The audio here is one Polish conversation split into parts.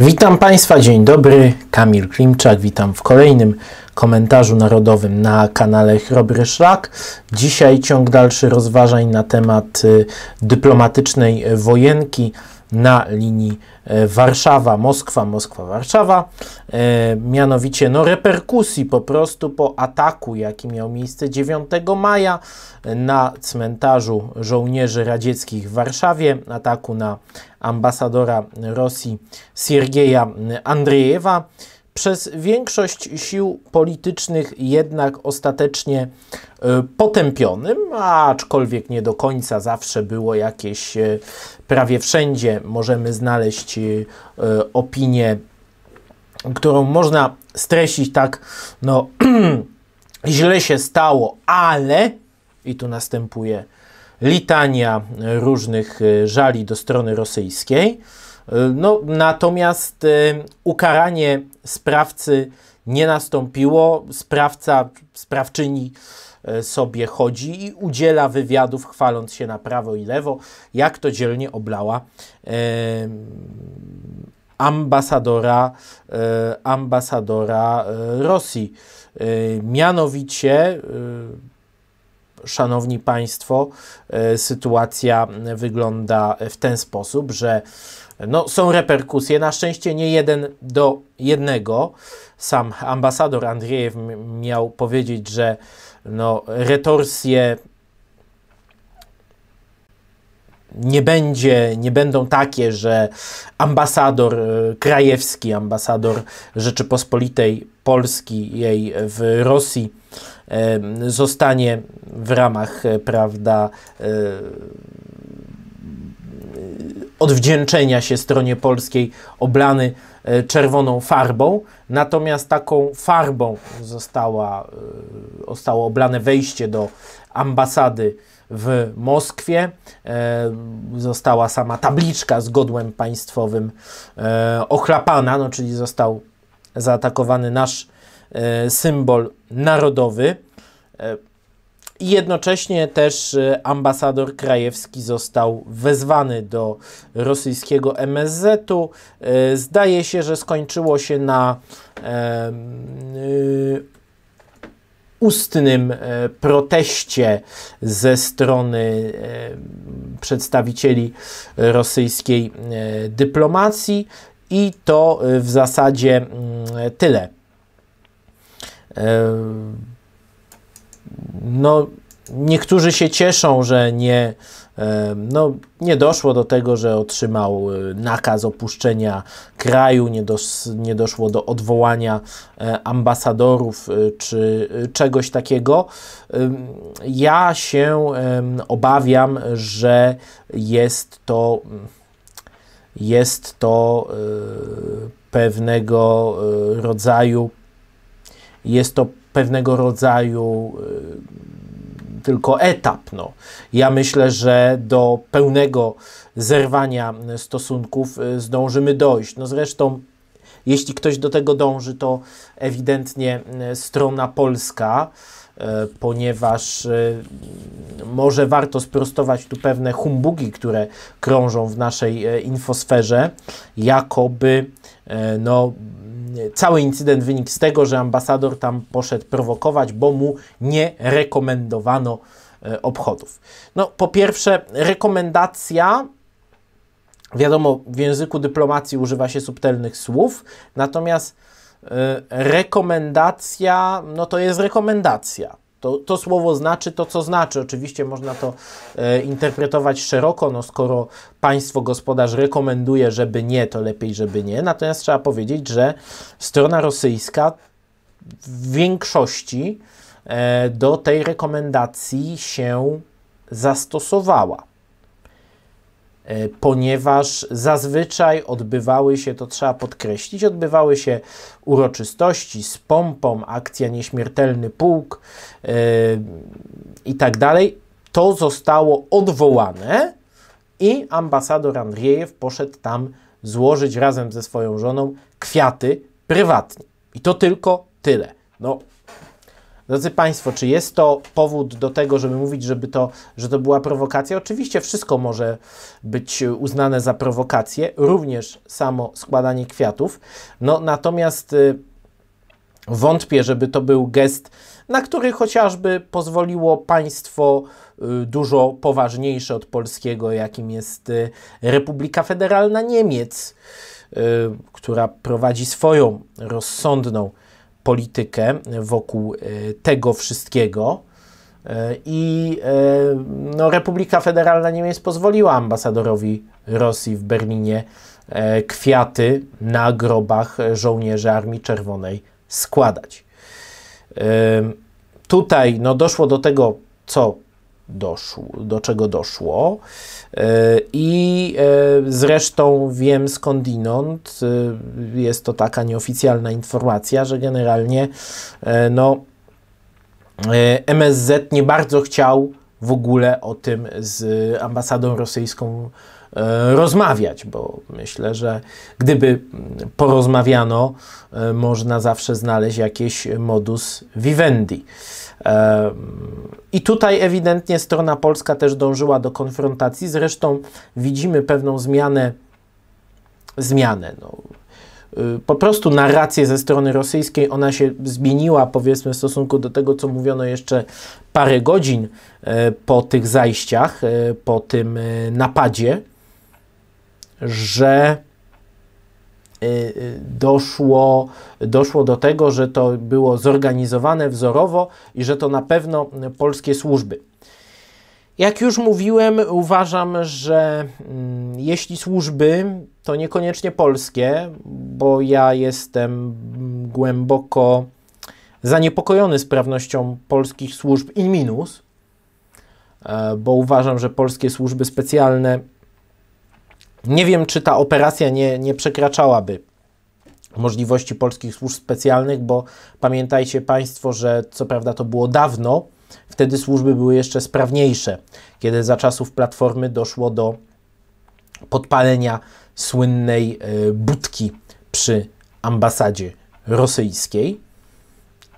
Witam Państwa, dzień dobry, Kamil Klimczak, witam w kolejnym komentarzu narodowym na kanale Chrobry Szlak. Dzisiaj ciąg dalszy rozważań na temat y, dyplomatycznej wojenki na linii e, Warszawa-Moskwa, Moskwa-Warszawa, e, mianowicie no, reperkusji po prostu po ataku, jaki miał miejsce 9 maja e, na cmentarzu żołnierzy radzieckich w Warszawie, ataku na ambasadora Rosji Siergieja Andrzejewa przez większość sił politycznych jednak ostatecznie e, potępionym, aczkolwiek nie do końca zawsze było jakieś, e, prawie wszędzie możemy znaleźć e, opinię, którą można streścić tak, no źle się stało, ale i tu następuje litania różnych żali do strony rosyjskiej. No, natomiast y, ukaranie sprawcy nie nastąpiło. Sprawca, sprawczyni y, sobie chodzi i udziela wywiadów, chwaląc się na prawo i lewo, jak to dzielnie oblała e, ambasadora, e, ambasadora e, Rosji. mianowicie, szanowni państwo, sytuacja wygląda w ten sposób, że no, są reperkusje. Na szczęście nie jeden do jednego. Sam ambasador Andrzejew miał powiedzieć, że no, retorsje nie, będzie, nie będą takie, że ambasador e, krajewski, ambasador Rzeczypospolitej Polski jej w Rosji zostanie w ramach, e, prawda, e, odwdzięczenia się stronie polskiej oblany e, czerwoną farbą, natomiast taką farbą została, e, zostało oblane wejście do ambasady w Moskwie. E, została sama tabliczka z godłem państwowym ochlapana, no, czyli został zaatakowany nasz symbol narodowy. I jednocześnie też y, ambasador Krajewski został wezwany do rosyjskiego MSZ-u. Y, zdaje się, że skończyło się na y, ustnym e, proteście ze strony przedstawicieli rosyjskiej e, dyplomacji i to e, w zasadzie mm, tyle no, niektórzy się cieszą, że nie, e, no, nie doszło do tego, że otrzymał e, nakaz opuszczenia kraju, nie, dos, nie doszło do odwołania e, ambasadorów czy czegoś takiego. Ja się obawiam, że jest to. Jest to pewnego rodzaju, jest to pewnego rodzaju y, tylko etap. No. Ja myślę, że do pełnego zerwania stosunków y, zdążymy dojść. No zresztą, jeśli ktoś do tego dąży, to ewidentnie y, strona polska, ponieważ może warto sprostować tu pewne humbugi, które krążą w naszej infosferze, jakoby no, cały incydent wynikł z tego, że ambasador tam poszedł prowokować, bo mu nie rekomendowano e, obchodów. No, po pierwsze, rekomendacja. Wiadomo, w języku dyplomacji używa się subtelnych słów, natomiast e, rekomendacja, no to jest rekomendacja. To, to słowo znaczy to, co znaczy. Oczywiście można to e, interpretować szeroko, no skoro państwo gospodarz rekomenduje, żeby nie, to lepiej, żeby nie. Natomiast trzeba powiedzieć, że strona rosyjska w większości e, do tej rekomendacji się zastosowała. E, ponieważ zazwyczaj odbywały się, to trzeba podkreślić, odbywały się uroczystości z pompą, akcja Nieśmiertelny Pułk e, i tak dalej. To zostało odwołane i ambasador Andrzejew poszedł tam złożyć razem ze swoją żoną kwiaty prywatnie. I to tylko tyle. No, Drodzy Państwo, czy jest to powód do tego, żeby mówić, żeby to, że to była prowokacja? Oczywiście wszystko może być uznane za prowokację, również samo składanie kwiatów. No natomiast y, wątpię, żeby to był gest, na który chociażby pozwoliło państwo y, dużo poważniejsze od polskiego, jakim jest y, Republika Federalna Niemiec y, która prowadzi swoją rozsądną politykę wokół e, tego wszystkiego. E, I e, no, Republika Federalna Niemiec pozwoliła ambasadorowi Rosji w Berlinie kwiaty na grobach żołnierzy Armii Czerwonej składać. Tutaj no, doszło do tego, co doszło, do czego doszło. E, I e, zresztą wiem skądinąd, e, jest to taka nieoficjalna informacja, że generalnie no, MSZ nie bardzo chciał w ogóle o tym z ambasadą rosyjską E, rozmawiać, bo myślę, że gdyby porozmawiano, e, można zawsze znaleźć jakiś modus vivendi. E, I tutaj ewidentnie strona polska też dążyła do konfrontacji. Zresztą widzimy pewną zmianę. Zmianę. No po prostu narrację ze strony rosyjskiej, ona się zmieniła powiedzmy w stosunku do tego, co mówiono jeszcze parę godzin po tych zajściach, po tym napadzie że y, y, doszło, doszło do tego, że to było zorganizowane wzorowo i że to na pewno polskie służby. Jak już mówiłem, uważam, że mm, jeśli służby, to niekoniecznie polskie, bo ja jestem głęboko zaniepokojony sprawnością polskich służb in minus, e, bo uważam, że polskie służby specjalne nie wiem, czy ta operacja nie, nie przekraczałaby możliwości polskich służb specjalnych, bo pamiętajcie Państwo, że co prawda to było dawno, wtedy służby były jeszcze sprawniejsze, kiedy za czasów Platformy doszło do podpalenia słynnej e, budki przy ambasadzie rosyjskiej.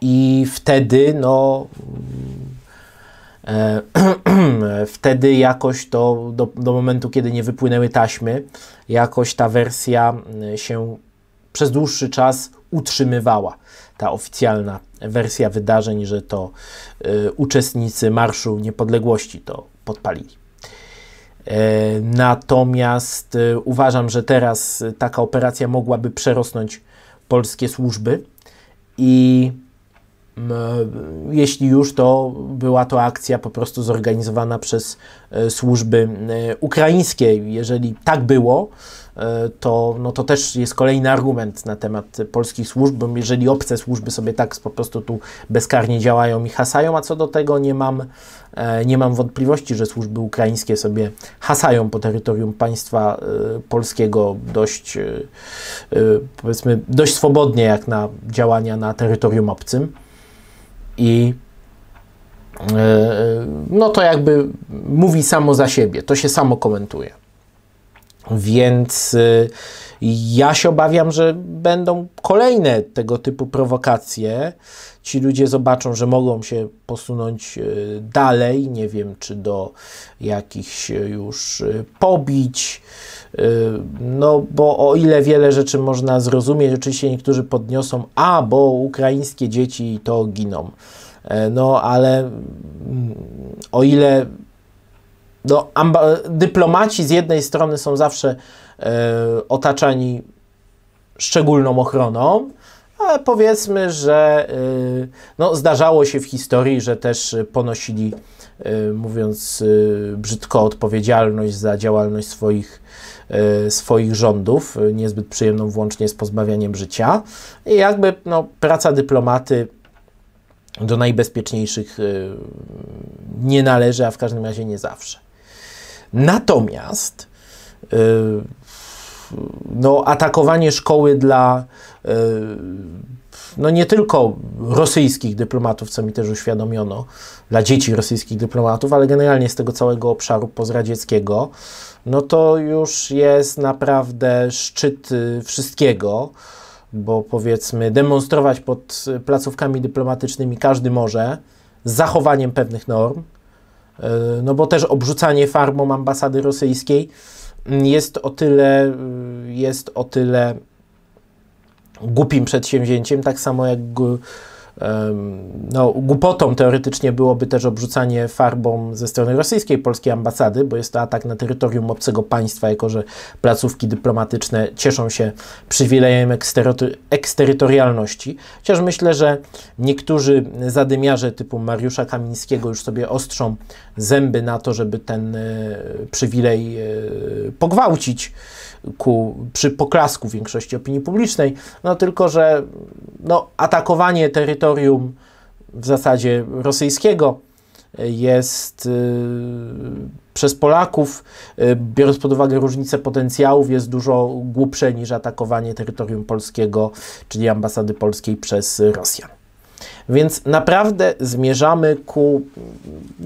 I wtedy no, E, wtedy jakoś to do, do momentu, kiedy nie wypłynęły taśmy, jakoś ta wersja e, się przez dłuższy czas utrzymywała. Ta oficjalna wersja wydarzeń, że to e, uczestnicy Marszu Niepodległości to podpalili. natomiast uważam, że teraz taka operacja mogłaby przerosnąć polskie służby i E, jeśli już, to była to akcja po prostu zorganizowana przez e, służby e, ukraińskie. Jeżeli tak było, to, no to też jest kolejny argument na temat polskich służb, bo jeżeli obce służby sobie tak po prostu tu bezkarnie działają i hasają, a co do tego nie mam, nie mam wątpliwości, że służby ukraińskie sobie hasają po terytorium państwa polskiego dość, powiedzmy, dość swobodnie jak na działania na terytorium obcym i e, no to jakby mówi samo za siebie, to się samo komentuje. Więc e, ja się obawiam, że będą kolejne tego typu prowokacje. Ci ludzie zobaczą, że mogą się posunąć e, dalej, nie wiem, czy do jakichś już pobić, Y, no bo o ile wiele rzeczy można zrozumieć, oczywiście niektórzy podniosą, a bo ukraińskie dzieci to giną. E, no ale mm, o ile no, dyplomaci z jednej strony są zawsze e, otaczani szczególną ochroną, ale powiedzmy, że y, no, zdarzało się w historii, że też ponosili Y, mówiąc y, brzydko, odpowiedzialność za działalność swoich, y, swoich rządów, niezbyt przyjemną włącznie z pozbawianiem życia. I jakby no, praca dyplomaty do najbezpieczniejszych nie należy, a w każdym razie nie zawsze. Natomiast no, atakowanie szkoły dla e, no, nie tylko rosyjskich dyplomatów, co mi też uświadomiono, dla dzieci rosyjskich dyplomatów, ale generalnie z tego całego obszaru pozradzieckiego, no to już jest naprawdę szczyt y, wszystkiego bo powiedzmy demonstrować pod placówkami dyplomatycznymi każdy może z zachowaniem pewnych norm, e, no bo też obrzucanie farmą ambasady rosyjskiej jest o tyle, jest o tyle głupim przedsięwzięciem, tak samo jak no, głupotą teoretycznie byłoby też obrzucanie farbą ze strony rosyjskiej polskiej ambasady, bo jest to atak na terytorium obcego państwa, jako że placówki dyplomatyczne cieszą się przywilejem eksterytorialności. Chociaż myślę, że niektórzy zadymiarze typu Mariusza Kamińskiego już sobie ostrzą zęby na to, żeby ten e, przywilej e, pogwałcić ku, przy poklasku większości opinii publicznej. No tylko, że no, atakowanie terytorium terytorium w zasadzie rosyjskiego jest y, przez Polaków, y, biorąc pod uwagę różnice potencjałów, jest dużo głupsze niż atakowanie terytorium polskiego, czyli ambasady polskiej przez Rosjan. Więc naprawdę zmierzamy ku,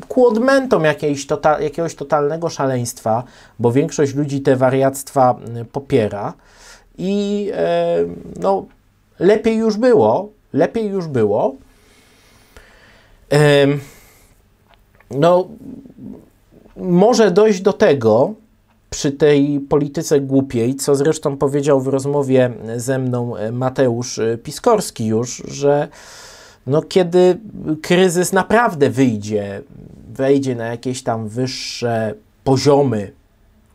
ku odmętom jakiejś total, jakiegoś totalnego szaleństwa, bo większość ludzi te wariactwa y, popiera i e, no, lepiej już było, lepiej już było. No, może dojść do tego przy tej polityce głupiej, co zresztą powiedział w rozmowie ze mną e, Mateusz e, Piskorski już, że no, kiedy kryzys naprawdę wyjdzie, wejdzie na jakieś tam wyższe poziomy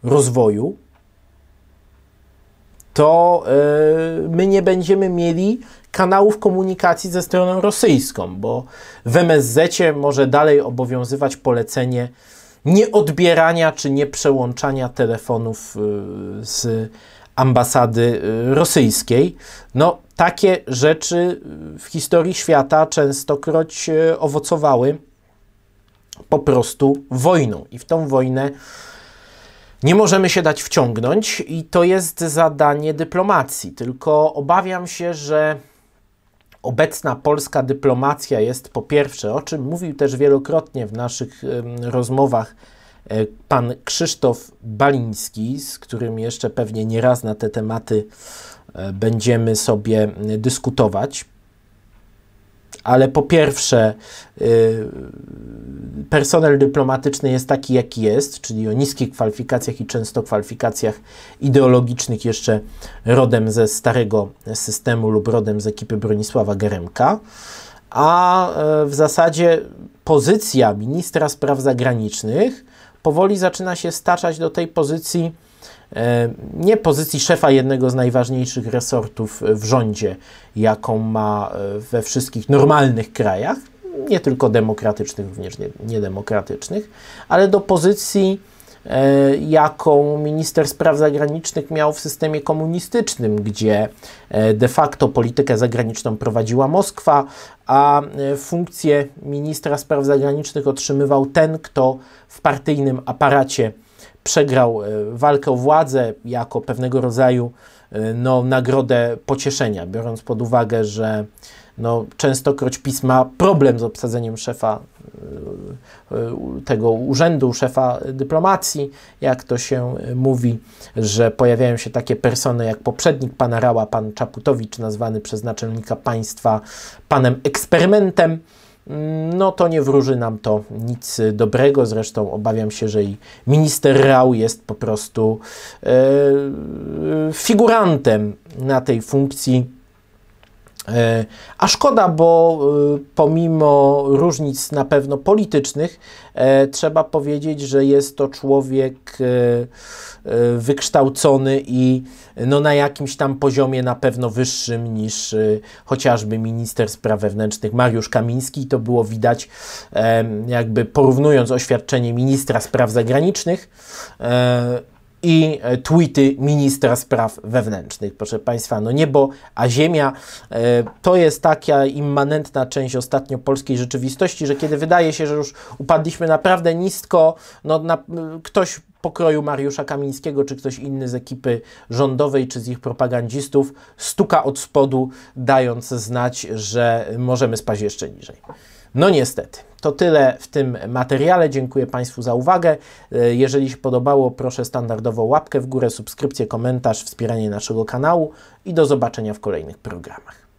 rozwoju, to yy, my nie będziemy mieli kanałów komunikacji ze stroną rosyjską, bo w MSZ może dalej obowiązywać polecenie nieodbierania czy nieprzełączania telefonów y, z ambasady y, rosyjskiej. No, takie rzeczy y, w historii świata częstokroć owocowały po prostu wojną. I w tą wojnę nie możemy się dać wciągnąć, i to jest zadanie dyplomacji. Tylko obawiam się, że obecna polska dyplomacja jest po pierwsze, o czym mówił też wielokrotnie w naszych rozmowach e, pan Krzysztof Baliński, z którym jeszcze pewnie nieraz na te tematy e, będziemy sobie dyskutować ale po pierwsze, y, personel dyplomatyczny jest taki, jaki jest, czyli o niskich kwalifikacjach i często kwalifikacjach ideologicznych, jeszcze rodem ze starego systemu lub rodem z ekipy Bronisława Geremka. A e, w zasadzie pozycja ministra spraw zagranicznych powoli zaczyna się staczać do tej pozycji E, nie pozycji szefa jednego z najważniejszych resortów w rządzie, jaką ma e, we wszystkich normalnych krajach, nie tylko demokratycznych, również niedemokratycznych, ale do pozycji, e, jaką minister spraw zagranicznych miał w systemie komunistycznym, gdzie de facto politykę zagraniczną prowadziła Moskwa, a funkcję ministra spraw zagranicznych otrzymywał ten, kto w partyjnym aparacie przegrał e, walkę o władzę jako pewnego rodzaju e, no, nagrodę pocieszenia, biorąc pod uwagę, że no, częstokroć PiS ma problem z obsadzeniem szefa e, tego urzędu, szefa dyplomacji, jak to się mówi, że pojawiają się takie persony jak poprzednik pana Rała, pan Czaputowicz, nazwany przez naczelnika państwa panem eksperymentem, no to nie wróży nam to nic dobrego. Zresztą obawiam się, że i minister Rał jest po prostu e, figurantem na tej funkcji E, a szkoda, bo e, pomimo różnic na pewno politycznych, e, trzeba powiedzieć, że jest to człowiek wykształcony i no na jakimś tam poziomie na pewno wyższym niż chociażby minister spraw wewnętrznych Mariusz Kamiński. To było widać, jakby porównując oświadczenie ministra spraw zagranicznych i e, tweety ministra spraw wewnętrznych, proszę Państwa. No niebo, a ziemia e, to jest taka immanentna część ostatnio polskiej rzeczywistości, że kiedy wydaje się, że już upadliśmy naprawdę nisko, no na, e, ktoś pokroju Mariusza Kamińskiego, czy ktoś inny z ekipy rządowej, czy z ich propagandzistów, stuka od spodu, dając znać, że możemy spaść jeszcze niżej. No niestety. To tyle w tym materiale. Dziękuję Państwu za uwagę. E, jeżeli się podobało, proszę standardowo łapkę w górę, subskrypcję, komentarz, wspieranie naszego kanału i do zobaczenia w kolejnych programach.